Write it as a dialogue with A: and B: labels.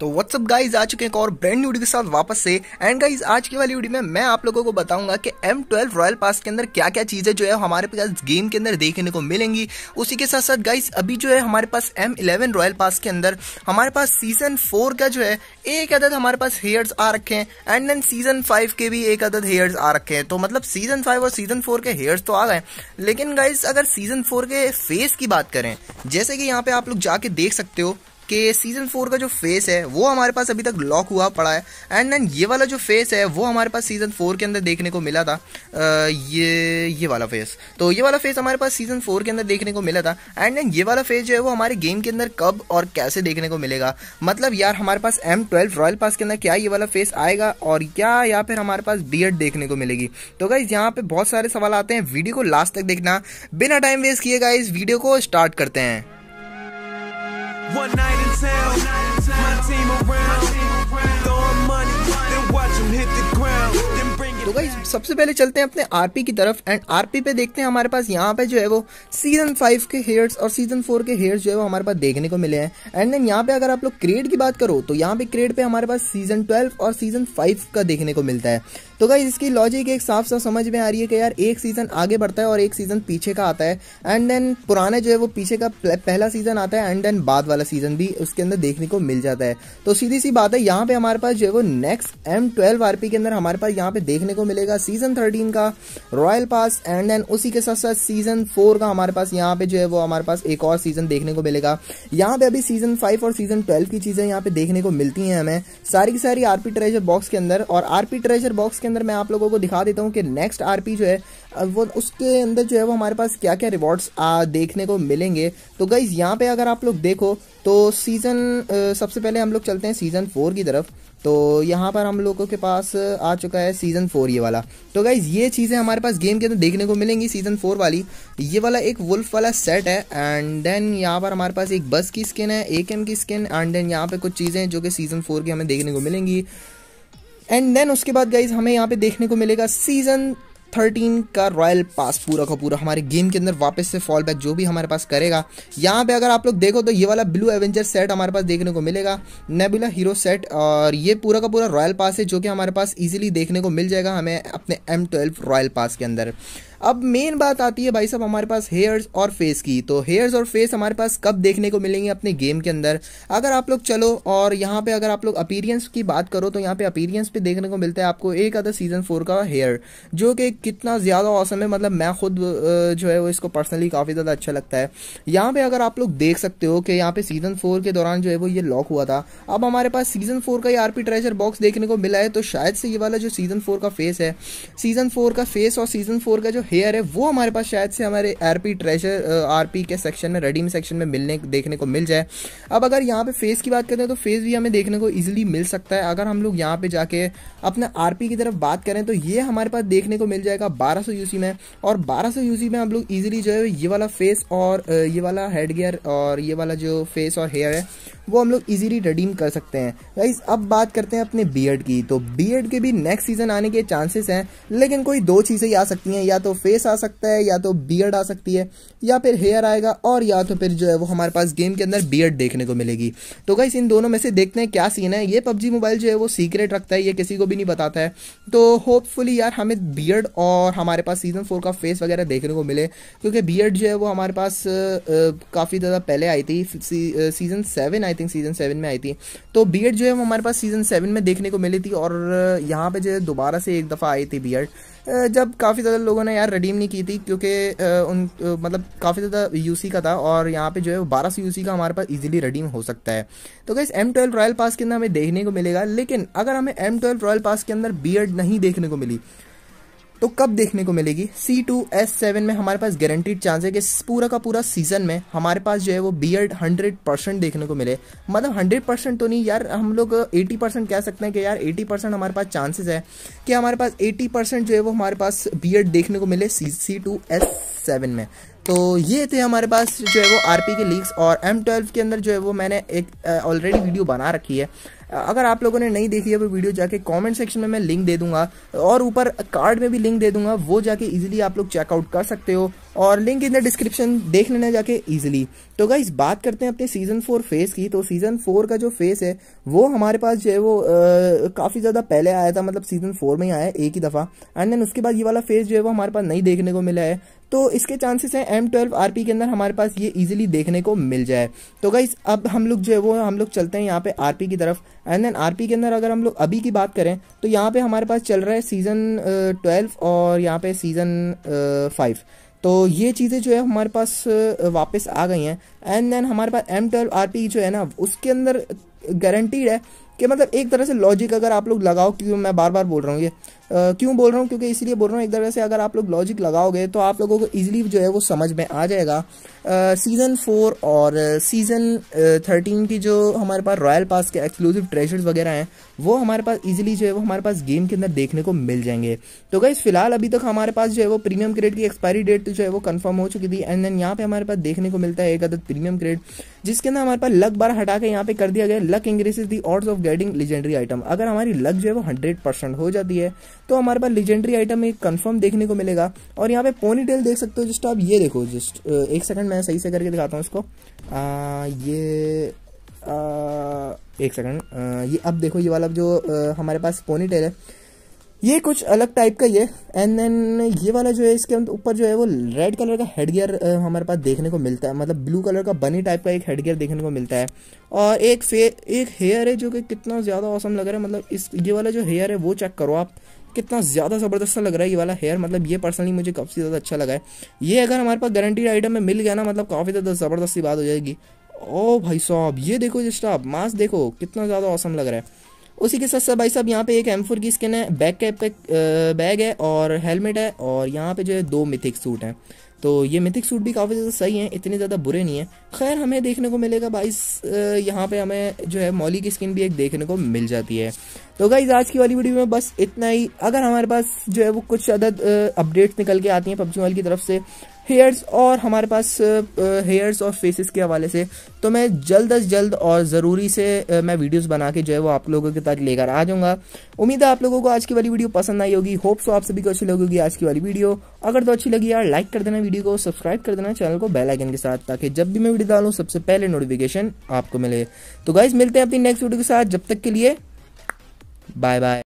A: तो what's up guys आ चुके हैं एक और ब्रांड न्यू के साथ वापस से एंड गाइज आज की वाली वीडियो में मैं आप लोगों को बताऊंगा कि M12 ट्वेल्व रॉयल पास के अंदर क्या क्या चीज़ें जो है हमारे पास गेम के अंदर देखने को मिलेंगी उसी के साथ साथ गाइज अभी जो है हमारे पास M11 इलेवन रॉयल पास के अंदर हमारे पास सीजन फोर का जो है एक अदद हमारे पास हेयर्स आ रखे हैं एंड देन सीजन फाइव के भी एक अदद हेयर्स आ रखे हैं तो मतलब सीजन फाइव और सीजन फोर के हेयर्स तो आ गए लेकिन गाइज अगर सीजन फोर के फेस की बात करें जैसे कि यहाँ पे आप लोग जाके देख सकते हो कि सीजन फोर का जो फेस है वो हमारे पास अभी तक लॉक हुआ पड़ा है एंड देन ये वाला जो फेस है वो हमारे पास सीजन फोर के अंदर देखने को मिला था ये ये वाला फेस तो ये वाला फेस हमारे पास सीजन फोर के अंदर देखने को मिला था एंड देन ये वाला फेस जो है वो हमारे गेम के अंदर कब और कैसे देखने को मिलेगा मतलब यार हमारे पास एम ट्वेल्व रॉयल पास के अंदर क्या ये वाला फेस आएगा और क्या या फिर हमारे पास बी देखने को मिलेगी तो गाइज यहाँ पे बहुत सारे सवाल आते हैं वीडियो को लास्ट तक देखना बिना टाइम वेस्ट किए इस वीडियो को स्टार्ट करते हैं One night in town, my team around, तो गाइज सबसे पहले चलते हैं अपने आरपी की तरफ एंड आरपी पे देखते हैं हमारे पास यहाँ पे जो है वो सीजन फाइव के हेयर्स और सीजन फोर के हेयर्स जो है वो हमारे पास देखने को मिले हैं एंड देन यहाँ पे अगर आप लोग क्रेड की बात करो तो यहाँ पे क्रेड पे हमारे पास सीजन ट्वेल्व और सीजन फाइव का देखने को मिलता है तो गाइज इसकी लॉजिक एक साफ साफ समझ में आ रही है कि यार एक सीज़न आगे बढ़ता है और एक सीज़न पीछे का आता है एंड देन पुराने जो है वो पीछे का पहला सीज़न आता है एंड देन बाद वाला सीज़न भी उसके अंदर देखने को मिल जाता है तो सीधी सी बात है यहाँ पे हमारे पास जो है वो नेक्स्ट एम ट्वेल्व आरपी के अंदर हमारे पास यहाँ पे देखने को मिलेगा सीज़न थर्टीन का रॉयल पास एंड देन उसी के साथ साथ सीज़न फोर का हमारे पास यहाँ पे जो है वो हमारे पास एक और सीज़न देखने को मिलेगा यहाँ पे अभी सीज़न फाइव और सीज़न ट्वेल्व की चीज़ें यहाँ पे देखने को मिलती है हमें सारी की सारी आरपी ट्रेजर बॉक्स के अंदर और आरपी ट्रेजर बॉक्स के अंदर मैं आप लोगों को दिखा देता हूँ कि नेक्स्ट आरपी जो है वो उसके अंदर जो है वो हमारे पास क्या क्या रिवॉर्ड्स देखने को मिलेंगे तो गाइज यहाँ पे अगर आप लोग देखो तो सीज़न सबसे पहले हम लोग चलते हैं सीज़न फोर की तरफ तो यहाँ पर हम लोगों के पास आ चुका है सीज़न फोर ये वाला तो गाइज ये चीज़ें हमारे पास गेम के अंदर देखने को मिलेंगी सीज़न फोर वाली ये वाला एक वुल्फ वाला सेट है एंड देन यहाँ पर हमारे पास एक बस की स्किन है एक एम की स्किन एंड देन यहाँ पे कुछ चीज़ें जो कि सीज़न फोर की हमें देखने को मिलेंगी एंड देन उसके बाद गाइज हमें यहाँ पे देखने को मिलेगा सीजन थर्टीन का रॉयल पास पूरा का पूरा हमारे गेम के अंदर वापस से फॉल बैक जो भी हमारे पास करेगा यहाँ पे अगर आप लोग देखो तो ये वाला ब्लू एवेंजर सेट हमारे पास देखने को मिलेगा नेबुला हीरो सेट और ये पूरा का पूरा रॉयल पास है जो कि हमारे पास इजीली देखने को मिल जाएगा हमें अपने एम ट्वेल्व रॉयल पास के अंदर अब मेन बात आती है भाई साहब हमारे पास हेयर्स और फेस की तो हेयर्स और फेस हमारे पास कब देखने को मिलेंगे अपने गेम के अंदर अगर आप लोग चलो और यहाँ पे अगर आप लोग अपीरियंस की बात करो तो यहाँ पे अपीरियंस पे देखने को मिलता है आपको एक अदर सीजन फोर का हेयर जो कि कितना ज़्यादा औसम है मतलब मैं खुद जो है वो इसको पर्सनली काफ़ी ज़्यादा अच्छा लगता है यहाँ पे अगर आप लोग देख सकते हो कि यहाँ पे सीजन फोर के दौरान जो है वो ये लॉक हुआ था अब हमारे पास सीजन फोर का ही आरपी ट्रेजर बॉक्स देखने को मिला है तो शायद से ये वाला जो सीजन फोर का फेस है सीजन फोर का फेस और सीजन फोर का जो हेयर है वो हमारे पास शायद से हमारे R P treasure R P के सेक्शन में रेडीम सेक्शन में मिलने देखने को मिल जाए अब अगर यहाँ पे फेस की बात करते हैं तो फेस भी हमें देखने को ईजिली मिल सकता है अगर हम लोग यहाँ पे जाके अपने आर पी की तरफ बात करें तो ये हमारे पास देखने को मिल जाएगा बारह सौ यूसी में और बारह सौ यूसी में हम लोग ईजिली जो है ये वाला फेस और ये वाला हेड गियर और ये वाला जो फेस और हेयर है वो हम लोग इजीली रिडीम कर सकते हैं गाइज अब बात करते हैं अपने बीएड की तो बीएड के भी नेक्स्ट सीजन आने के चांसेस हैं लेकिन कोई दो चीज़ें ही आ सकती हैं या तो फेस आ सकता है या तो बियड आ सकती है या फिर हेयर आएगा और या तो फिर जो है वो हमारे पास गेम के अंदर बियड देखने को मिलेगी तो गाइस इन दोनों में से देखते हैं क्या सीन है ये पबजी मोबाइल जो है वो सीक्रेट रखता है ये किसी को भी नहीं बताता है तो होपफुली यार हमें बियड और हमारे पास सीजन फोर का फेस वगैरह देखने को मिले क्योंकि बियड जो है वो हमारे पास काफ़ी ज़्यादा पहले आई थी season seven I think season seven में आई थी तो बियड जो है वो हमारे पास सीज़न सेवन में देखने को मिली थी और यहाँ पर जो है दोबारा से एक दफ़ा आई थी बियड जब काफ़ी ज़्यादा लोगों ने यार यार रिडीम नहीं की थी क्योंकि उन मतलब काफ़ी ज़्यादा यूसी का था और यहाँ पे जो है बारह सौ यूसी का हमारे पास इजीली रिडीम हो सकता है तो guess M twelve royal pass के अंदर हमें देखने को मिलेगा लेकिन अगर हमें एम ट्वेल्व रॉयल पास के अंदर बी नहीं देखने को मिली तो कब देखने को मिलेगी सी टू एस सेवन में हमारे पास गारंटीड चांस है कि पूरा का पूरा सीजन में हमारे पास जो है वो एड हंड्रेड परसेंट देखने को मिले मतलब हंड्रेड परसेंट तो नहीं यार हम लोग एटी परसेंट कह सकते हैं कि यार एटी परसेंट हमारे पास चांसेस है कि हमारे पास एटी परसेंट जो है वो हमारे पास एड देखने को मिले सी टू एस सेवन में तो ये थे हमारे पास जो है वो आर के लीक्स और एम ट्वेल्व के अंदर जो है वो मैंने एक ऑलरेडी वीडियो बना रखी है अगर आप लोगों ने नहीं देखी है वो वीडियो जाके कमेंट सेक्शन में मैं लिंक दे दूंगा और ऊपर कार्ड में भी लिंक दे दूंगा वो जाके इजीली आप लोग चेकआउट कर सकते हो और लिंक इन द डिस्क्रिप्शन देख लेना जाके ईजिली तो गाइज बात करते हैं अपने सीजन फोर फेस की तो सीजन फोर का जो फेस है वो हमारे पास जो है वो काफ़ी ज़्यादा पहले आया था मतलब सीजन फोर में ही आया एक ही दफ़ा एंड देन उसके बाद ये वाला फेस जो है वो हमारे पास नहीं देखने को मिला है तो इसके चांसेस हैं एम ट्वेल्व आर के अंदर हमारे पास ये इजीली देखने को मिल जाए तो गाइज अब हम लोग जो है वो हम लोग चलते हैं यहाँ पे आर की तरफ एंड देन आर के अंदर अगर हम लोग अभी की बात करें तो यहाँ पे हमारे पास चल रहा है सीज़न ट्वेल्व और यहाँ पे सीज़न फाइव तो ये चीज़ें जो है हमारे पास वापस आ गई हैं एंड देन हमारे पास एम ट्वेल्व आर पी जो है ना उसके अंदर गारंटीड है कि मतलब एक तरह से लॉजिक अगर आप लोग लगाओ क्योंकि मैं बार बार बोल रहा हूँ ये क्यों बोल रहा हूँ क्योंकि इसलिए बोल रहा हूँ एक तरह से अगर आप लोग लॉजिक लगाओगे तो आप लोगों को ईजिली जो है वो समझ में आ जाएगा सीज़न फोर और सीज़न थर्टीन की जो हमारे पास रॉयल पास के एक्सक्लूसिव ट्रेजर्स वगैरह हैं वो हमारे पास ईजिली जो है वो हमारे पास गेम के अंदर देखने को मिल जाएंगे तो गई फिलहाल अभी तक हमारे पास जो है वो प्रीमियम क्रेड की एक्सपायरी डेट जो है वो कन्फर्म हो चुकी थी एंड देन यहाँ पे हमारे पास देखने को मिलता है एक अदद प्रीमियम क्रेड जिसके अंदर हमारे पास लक बार हटा के यहाँ पे कर दिया गया luck increases the odds of getting legendary item अगर हमारी लक जो है वो हंड्रेड परसेंट हो जाती है तो हमारे पास लीजेंडरी आइटम एक कंफर्म देखने को मिलेगा और यहाँ पे पोनी टेल देख सकते हो जस्ट आप ये देखो जस्ट एक सेकंड मैं सही से करके दिखाता हूँ इसको आ, ये आ, एक सेकंड ये अब देखो ये वाला जो आ, हमारे पास पोनी टेल है ये कुछ अलग टाइप का ये एंड देन ये वाला जो है इसके ऊपर जो है वो रेड कलर का हेड गियर हमारे पास देखने को मिलता है मतलब ब्लू कलर का बनी टाइप का एक हेड गियर देखने को मिलता है और एक फे एक हेयर है जो कि कितना ज़्यादा औसम लग रहा है मतलब इस ये वाला जो हेयर है वो चेक करो आप कितना ज़्यादा ज़बरदस्त लग रहा है ये वाला हेयर मतलब ये पर्सनली मुझे काफ़ी ज़्यादा अच्छा लगा है ये अगर हमारे पास गारंटीड आइटम में मिल गया ना मतलब काफ़ी ज़्यादा ज़बरदस्ती बात हो जाएगी ओ भाई साहब ये देखो जिस्टाप मास्क देखो कितना ज़्यादा औसम लग रहा है उसी के साथ साथ भाई साहब यहाँ पे एक एम की स्किन है बैक कैप पे बैग है और हेलमेट है और यहाँ पे जो है दो मिथिक सूट हैं तो ये मिथिक सूट भी काफ़ी ज़्यादा सही हैं इतने ज़्यादा बुरे नहीं हैं खैर हमें देखने को मिलेगा भाई यहाँ पे हमें जो है मौली की स्किन भी एक देखने को मिल जाती है तो गाइज आज की वाली वीडियो में बस इतना ही अगर हमारे पास जो है वो कुछ अदद अपडेट्स निकल के आती हैं पबजी मॉल की तरफ से हेयर्स और हमारे पास हेयर्स और फेसेस के हवाले से तो मैं जल्द अज जल्द और ज़रूरी से मैं वीडियोस बना के जो है वो आप लोगों के तक लेकर आ जाऊँगा उम्मीद है आप लोगों को आज की वाली वीडियो पसंद आई होगी होप सो आप सभी को अच्छी लगेगी आज की वाली वीडियो अगर तो अच्छी लगी यार लाइक कर देना वीडियो को सब्सक्राइब कर देना चैनल को बेलाइकन के साथ ताकि जब भी मैं वीडियो डालूँ सबसे पहले नोटिफिकेशन आपको मिले तो गाइज मिलते हैं अपनी नेक्स्ट वीडियो के साथ जब तक के लिए बाय बाय